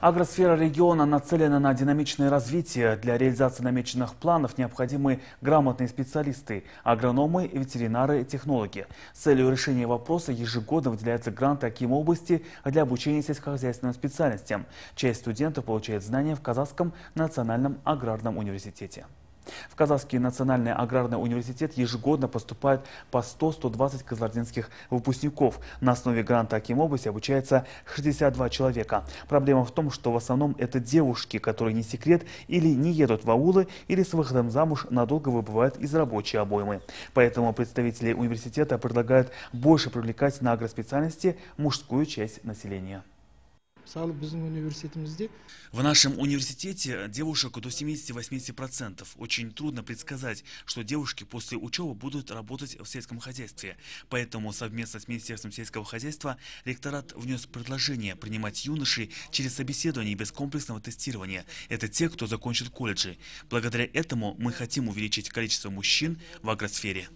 Агросфера региона нацелена на динамичное развитие. Для реализации намеченных планов необходимы грамотные специалисты, агрономы, ветеринары, технологи. С целью решения вопроса ежегодно выделяются гранты таким области для обучения сельскохозяйственным специальностям. Часть студентов получает знания в Казахском национальном аграрном университете. В Казахский национальный аграрный университет ежегодно поступает по 100-120 казардинских выпускников. На основе гранта Акимобыси обучается 62 человека. Проблема в том, что в основном это девушки, которые не секрет или не едут в аулы, или с выходом замуж надолго выбывают из рабочей обоймы. Поэтому представители университета предлагают больше привлекать на агроспециальности мужскую часть населения в нашем университете девушек до 70-80%. Очень трудно предсказать, что девушки после учебы будут работать в сельском хозяйстве. Поэтому совместно с Министерством сельского хозяйства ректорат внес предложение принимать юношей через собеседование без комплексного тестирования. Это те, кто закончит колледжи. Благодаря этому мы хотим увеличить количество мужчин в агросфере.